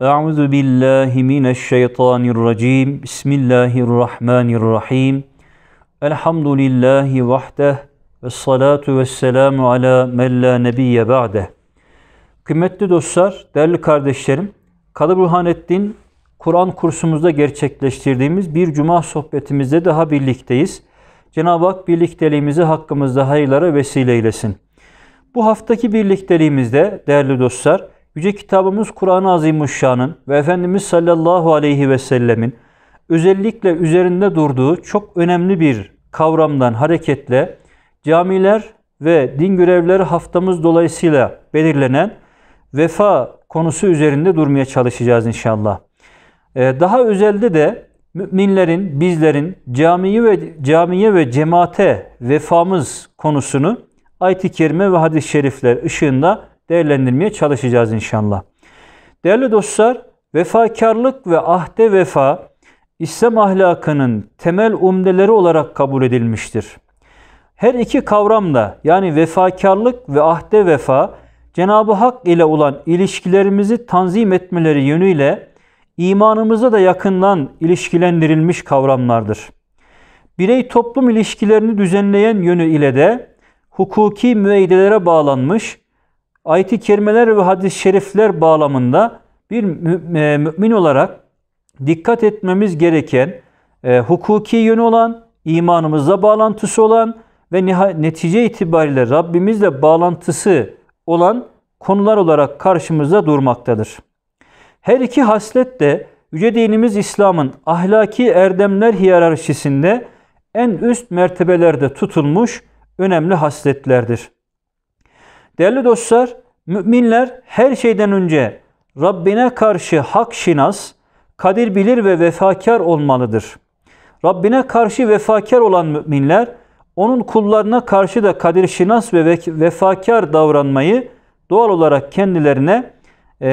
Euzu billahi mineşşeytanirracim. Bismillahirrahmanirrahim. Elhamdülillahi vahdeh ve salatu ve selamu ala men la nebiyye ba'deh. Kıymetli dostlar, değerli kardeşlerim, Kadı Burhanettin Kur'an kursumuzda gerçekleştirdiğimiz bir cuma sohbetimizde daha birlikteyiz. Cenab-ı Hak birlikteliğimizi hakkımızda hayırlara vesile eylesin. Bu haftaki birlikteliğimizde değerli dostlar, Yüce kitabımız Kur'an-ı Azimuşşan'ın ve Efendimiz sallallahu aleyhi ve sellemin özellikle üzerinde durduğu çok önemli bir kavramdan hareketle camiler ve din görevleri haftamız dolayısıyla belirlenen vefa konusu üzerinde durmaya çalışacağız inşallah. Ee, daha özelde de müminlerin, bizlerin camiyi ve camiye ve cemaate vefamız konusunu ayet-i kerime ve hadis-i şerifler ışığında değerlendirmeye çalışacağız inşallah. Değerli dostlar, vefakarlık ve ahde vefa İslam ahlakının temel umdeleri olarak kabul edilmiştir. Her iki kavram da yani vefakarlık ve ahde vefa Cenab-ı Hak ile olan ilişkilerimizi tanzim etmeleri yönüyle imanımıza da yakından ilişkilendirilmiş kavramlardır. Birey toplum ilişkilerini düzenleyen yönü ile de hukuki müeydelere bağlanmış ayet-i kerimeler ve hadis-i şerifler bağlamında bir e, mümin olarak dikkat etmemiz gereken e, hukuki yönü olan, imanımızla bağlantısı olan ve netice itibariyle Rabbimizle bağlantısı olan konular olarak karşımızda durmaktadır. Her iki haslet de Yüce Dinimiz İslam'ın ahlaki erdemler hiyerarşisinde en üst mertebelerde tutulmuş önemli hasletlerdir. Değerli dostlar, müminler her şeyden önce Rabbine karşı hak şinas, kadir bilir ve vefakar olmalıdır. Rabbine karşı vefakar olan müminler, onun kullarına karşı da kadir şinas ve vefakar davranmayı doğal olarak kendilerine e,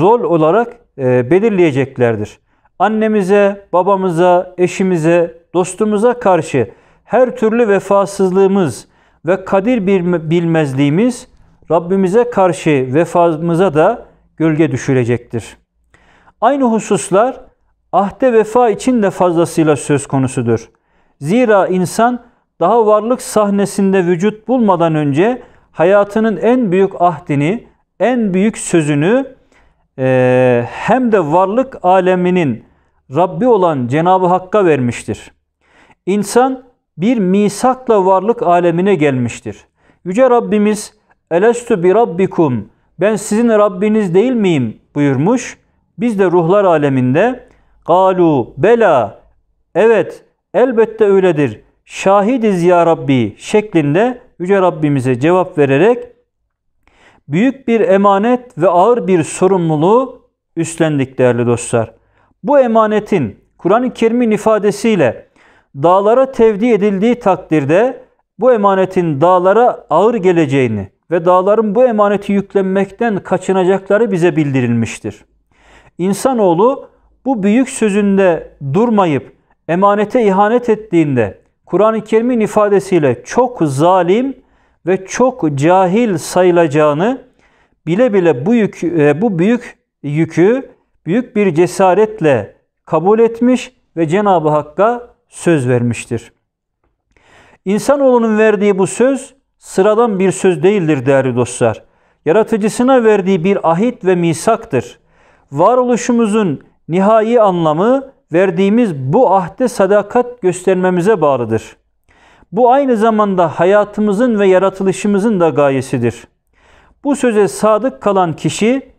rol olarak e, belirleyeceklerdir. Annemize, babamıza, eşimize, dostumuza karşı her türlü vefasızlığımız, ve kadir bir bilmezliğimiz Rabbimize karşı vefamıza da gölge düşürecektir. Aynı hususlar ahde vefa için de fazlasıyla söz konusudur. Zira insan daha varlık sahnesinde vücut bulmadan önce hayatının en büyük ahdini, en büyük sözünü e, hem de varlık aleminin Rabbi olan Cenab-ı Hakk'a vermiştir. İnsan bir misakla varlık alemine gelmiştir. Yüce Rabbimiz Elestü bi rabbikum ben sizin Rabbiniz değil miyim buyurmuş. Biz de ruhlar aleminde galu bela evet elbette öyledir. Şahidiz ya Rabbi şeklinde Yüce Rabbimize cevap vererek büyük bir emanet ve ağır bir sorumluluğu üstlendik değerli dostlar. Bu emanetin Kur'an-ı Kerim'in ifadesiyle dağlara tevdi edildiği takdirde bu emanetin dağlara ağır geleceğini ve dağların bu emaneti yüklenmekten kaçınacakları bize bildirilmiştir. İnsanoğlu bu büyük sözünde durmayıp emanete ihanet ettiğinde Kur'an-ı Kerim'in ifadesiyle çok zalim ve çok cahil sayılacağını bile bile bu, yük, e, bu büyük yükü büyük bir cesaretle kabul etmiş ve Cenab-ı Hakk'a söz vermiştir. İnsanoğlunun verdiği bu söz sıradan bir söz değildir değerli dostlar. Yaratıcısına verdiği bir ahit ve misaktır. Varoluşumuzun nihai anlamı verdiğimiz bu ahde sadakat göstermemize bağlıdır. Bu aynı zamanda hayatımızın ve yaratılışımızın da gayesidir. Bu söze sadık kalan kişi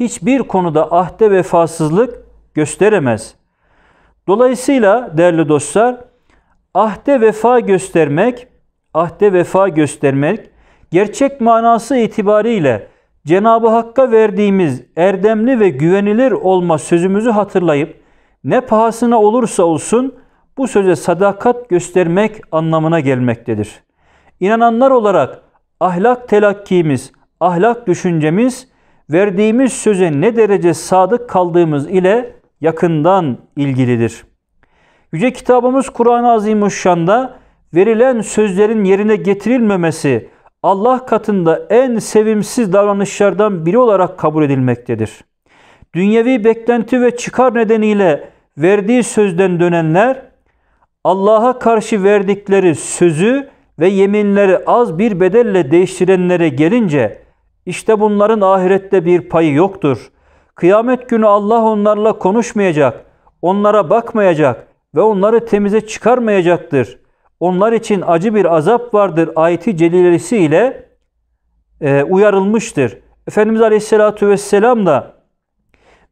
hiçbir konuda ahde vefasızlık gösteremez. Dolayısıyla değerli dostlar ahde vefa göstermek, ahde vefa göstermek gerçek manası itibariyle Cenab-ı Hakk'a verdiğimiz erdemli ve güvenilir olma sözümüzü hatırlayıp ne pahasına olursa olsun bu söze sadakat göstermek anlamına gelmektedir. İnananlar olarak ahlak telakkimiz, ahlak düşüncemiz verdiğimiz söze ne derece sadık kaldığımız ile yakından ilgilidir. Yüce kitabımız Kur'an-ı Azimuşşan'da verilen sözlerin yerine getirilmemesi Allah katında en sevimsiz davranışlardan biri olarak kabul edilmektedir. Dünyevi beklenti ve çıkar nedeniyle verdiği sözden dönenler Allah'a karşı verdikleri sözü ve yeminleri az bir bedelle değiştirenlere gelince işte bunların ahirette bir payı yoktur. Kıyamet günü Allah onlarla konuşmayacak, onlara bakmayacak ve onları temize çıkarmayacaktır. Onlar için acı bir azap vardır ayeti celilesi ile e, uyarılmıştır. Efendimiz Aleyhisselatü Vesselam da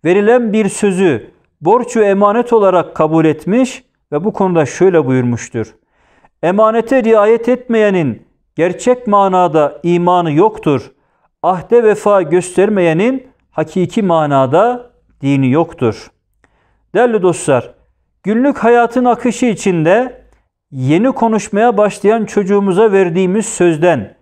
verilen bir sözü borç emanet olarak kabul etmiş ve bu konuda şöyle buyurmuştur. Emanete riayet etmeyenin gerçek manada imanı yoktur. Ahde vefa göstermeyenin hakiki manada dini yoktur. Değerli dostlar, günlük hayatın akışı içinde yeni konuşmaya başlayan çocuğumuza verdiğimiz sözden,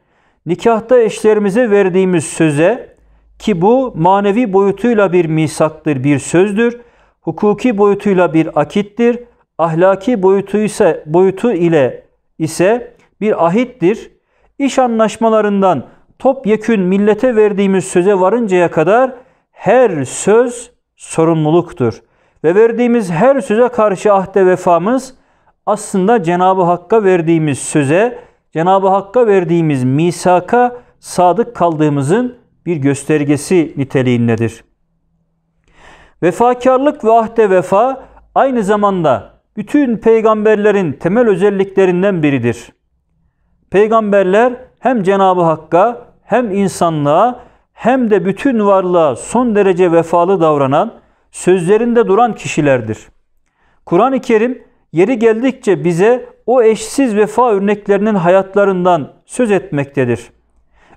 nikahta eşlerimize verdiğimiz söze ki bu manevi boyutuyla bir misaktır, bir sözdür, hukuki boyutuyla bir akittir, ahlaki boyutu ise boyutu ile ise bir ahittir. İş anlaşmalarından topyekün millete verdiğimiz söze varıncaya kadar her söz sorumluluktur. Ve verdiğimiz her söze karşı ahde vefamız aslında Cenab-ı Hakk'a verdiğimiz söze, Cenab-ı Hakk'a verdiğimiz misaka sadık kaldığımızın bir göstergesi niteliğindedir. Vefakarlık ve ahde vefa aynı zamanda bütün peygamberlerin temel özelliklerinden biridir. Peygamberler hem Cenab-ı Hakk'a hem insanlığa hem de bütün varlığa son derece vefalı davranan, sözlerinde duran kişilerdir. Kur'an-ı Kerim yeri geldikçe bize o eşsiz vefa örneklerinin hayatlarından söz etmektedir.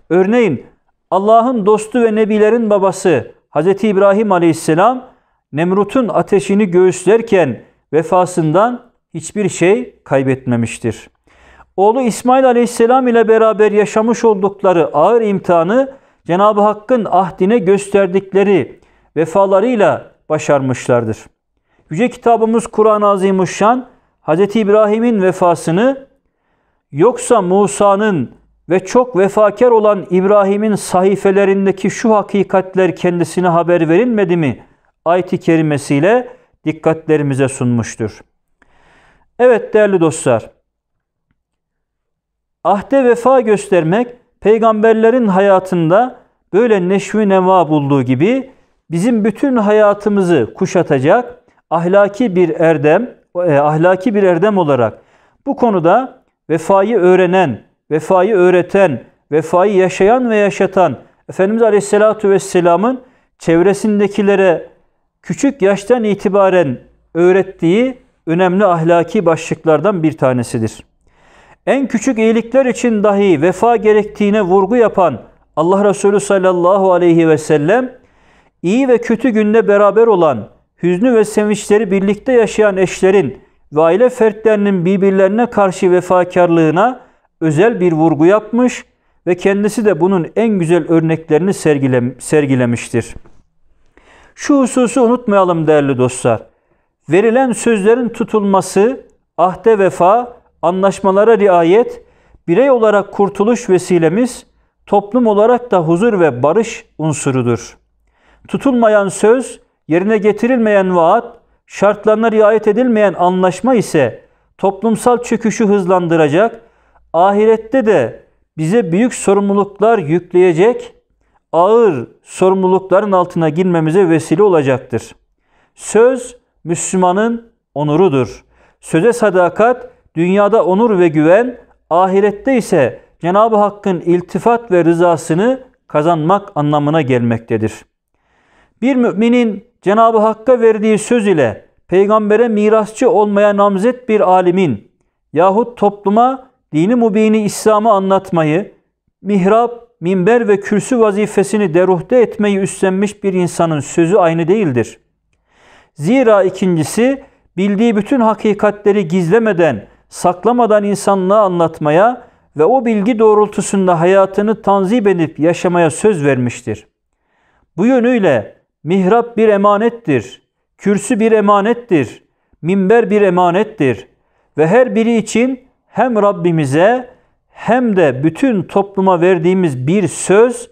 Örneğin Allah'ın dostu ve nebilerin babası Hz. İbrahim aleyhisselam Nemrut'un ateşini göğüslerken vefasından hiçbir şey kaybetmemiştir.'' oğlu İsmail aleyhisselam ile beraber yaşamış oldukları ağır imtihanı Cenab-ı Hakk'ın ahdine gösterdikleri vefalarıyla başarmışlardır. Yüce kitabımız Kur'an-ı Azimuşşan Hz. İbrahim'in vefasını yoksa Musa'nın ve çok vefakar olan İbrahim'in sahifelerindeki şu hakikatler kendisine haber verilmedi mi? Ayet-i kerimesiyle dikkatlerimize sunmuştur. Evet değerli dostlar, Ahde vefa göstermek peygamberlerin hayatında böyle neşvi neva bulduğu gibi bizim bütün hayatımızı kuşatacak ahlaki bir erdem, e, ahlaki bir erdem olarak bu konuda vefayı öğrenen, vefayı öğreten, vefayı yaşayan ve yaşatan Efendimiz Aleyhisselatü Vesselam'ın çevresindekilere küçük yaştan itibaren öğrettiği önemli ahlaki başlıklardan bir tanesidir en küçük iyilikler için dahi vefa gerektiğine vurgu yapan Allah Resulü sallallahu aleyhi ve sellem, iyi ve kötü günde beraber olan, hüznü ve sevinçleri birlikte yaşayan eşlerin ve aile fertlerinin birbirlerine karşı vefakarlığına özel bir vurgu yapmış ve kendisi de bunun en güzel örneklerini sergile sergilemiştir. Şu hususu unutmayalım değerli dostlar. Verilen sözlerin tutulması, ahde vefa, anlaşmalara riayet, birey olarak kurtuluş vesilemiz, toplum olarak da huzur ve barış unsurudur. Tutulmayan söz, yerine getirilmeyen vaat, şartlarına riayet edilmeyen anlaşma ise toplumsal çöküşü hızlandıracak, ahirette de bize büyük sorumluluklar yükleyecek, ağır sorumlulukların altına girmemize vesile olacaktır. Söz Müslümanın onurudur. Söze sadakat dünyada onur ve güven, ahirette ise Cenab-ı Hakk'ın iltifat ve rızasını kazanmak anlamına gelmektedir. Bir müminin Cenab-ı Hakk'a verdiği söz ile peygambere mirasçı olmaya namzet bir alimin yahut topluma dini mübini İslam'ı anlatmayı, mihrap, minber ve kürsü vazifesini deruhte etmeyi üstlenmiş bir insanın sözü aynı değildir. Zira ikincisi bildiği bütün hakikatleri gizlemeden saklamadan insanlığa anlatmaya ve o bilgi doğrultusunda hayatını tanzip edip yaşamaya söz vermiştir. Bu yönüyle mihrap bir emanettir, kürsü bir emanettir, minber bir emanettir ve her biri için hem Rabbimize hem de bütün topluma verdiğimiz bir söz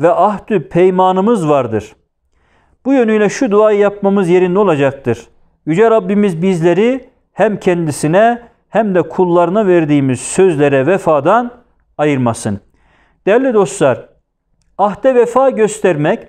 ve ahdü peymanımız vardır. Bu yönüyle şu duayı yapmamız yerinde olacaktır. Yüce Rabbimiz bizleri hem kendisine hem de kullarına verdiğimiz sözlere vefadan ayırmasın. Değerli dostlar, ahde vefa göstermek,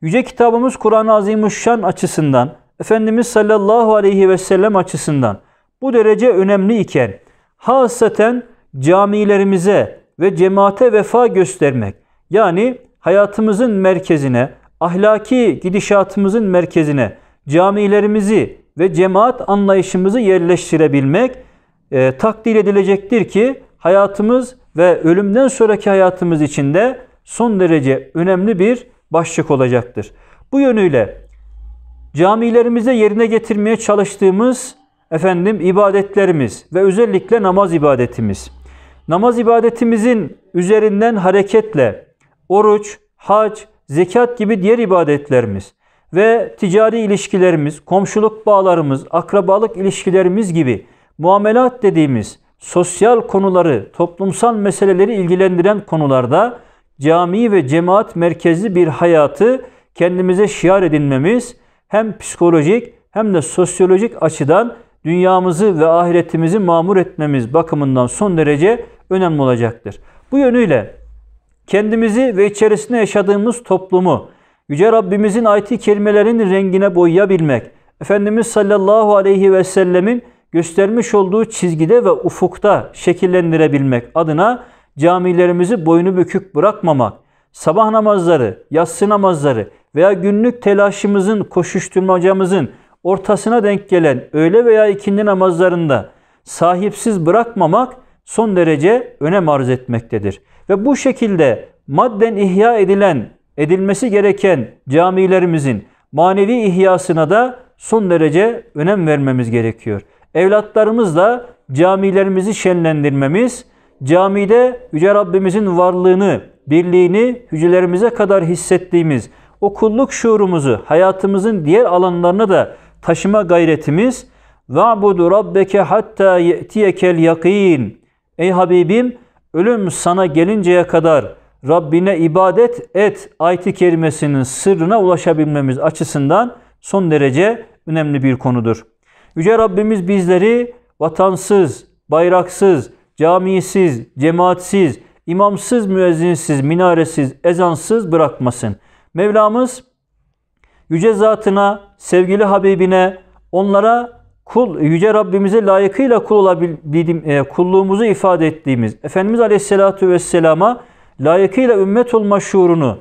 Yüce kitabımız Kur'an-ı Azimuşşan açısından, Efendimiz sallallahu aleyhi ve sellem açısından bu derece önemli iken, hasaten camilerimize ve cemaate vefa göstermek, yani hayatımızın merkezine, ahlaki gidişatımızın merkezine camilerimizi ve cemaat anlayışımızı yerleştirebilmek e, takdir edilecektir ki hayatımız ve ölümden sonraki hayatımız içinde son derece önemli bir başlık olacaktır. Bu yönüyle camilerimize yerine getirmeye çalıştığımız efendim ibadetlerimiz ve özellikle namaz ibadetimiz. Namaz ibadetimizin üzerinden hareketle oruç, hac, zekat gibi diğer ibadetlerimiz ve ticari ilişkilerimiz, komşuluk bağlarımız, akrabalık ilişkilerimiz gibi muamelat dediğimiz sosyal konuları, toplumsal meseleleri ilgilendiren konularda cami ve cemaat merkezli bir hayatı kendimize şiar edinmemiz hem psikolojik hem de sosyolojik açıdan dünyamızı ve ahiretimizi mamur etmemiz bakımından son derece önemli olacaktır. Bu yönüyle kendimizi ve içerisinde yaşadığımız toplumu Yüce Rabbimizin ayeti i rengine boyayabilmek, Efendimiz sallallahu aleyhi ve sellemin göstermiş olduğu çizgide ve ufukta şekillendirebilmek adına camilerimizi boynu bükük bırakmamak, sabah namazları, yatsı namazları veya günlük telaşımızın, koşuşturmacamızın ortasına denk gelen öğle veya ikindi namazlarında sahipsiz bırakmamak son derece önem arz etmektedir. Ve bu şekilde madden ihya edilen, edilmesi gereken camilerimizin manevi ihyasına da son derece önem vermemiz gerekiyor evlatlarımızla camilerimizi şenlendirmemiz, camide Yüce Rabbimizin varlığını, birliğini hücrelerimize kadar hissettiğimiz o kulluk şuurumuzu hayatımızın diğer alanlarına da taşıma gayretimiz Ve'budu rabbeke hatta ye'tiyekel yakin. Ey Habibim ölüm sana gelinceye kadar Rabbine ibadet et ayet-i kerimesinin sırrına ulaşabilmemiz açısından son derece önemli bir konudur. Yüce Rabbimiz bizleri vatansız, bayraksız, camisiz, cemaatsiz, imamsız, müezzinsiz, minaresiz, ezansız bırakmasın. Mevlamız yüce zatına, sevgili Habibine, onlara kul, yüce Rabbimize layıkıyla kul olabildiğim, e, kulluğumuzu ifade ettiğimiz, Efendimiz Aleyhisselatü Vesselam'a layıkıyla ümmet olma şuurunu,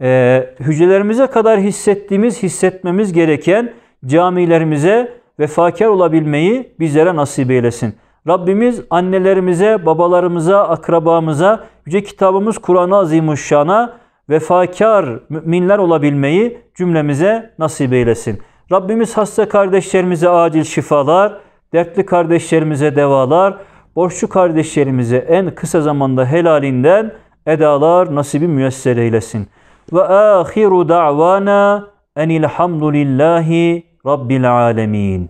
e, hücrelerimize kadar hissettiğimiz, hissetmemiz gereken camilerimize, vefakar olabilmeyi bizlere nasip eylesin. Rabbimiz annelerimize, babalarımıza, akrabamıza, yüce kitabımız Kur'an-ı Azimuşşan'a vefakar müminler olabilmeyi cümlemize nasip eylesin. Rabbimiz hasta kardeşlerimize acil şifalar, dertli kardeşlerimize devalar, borçlu kardeşlerimize en kısa zamanda helalinden edalar nasibi müyesser eylesin. Ve ahiru da'vana enilhamdülillahi رب العالمين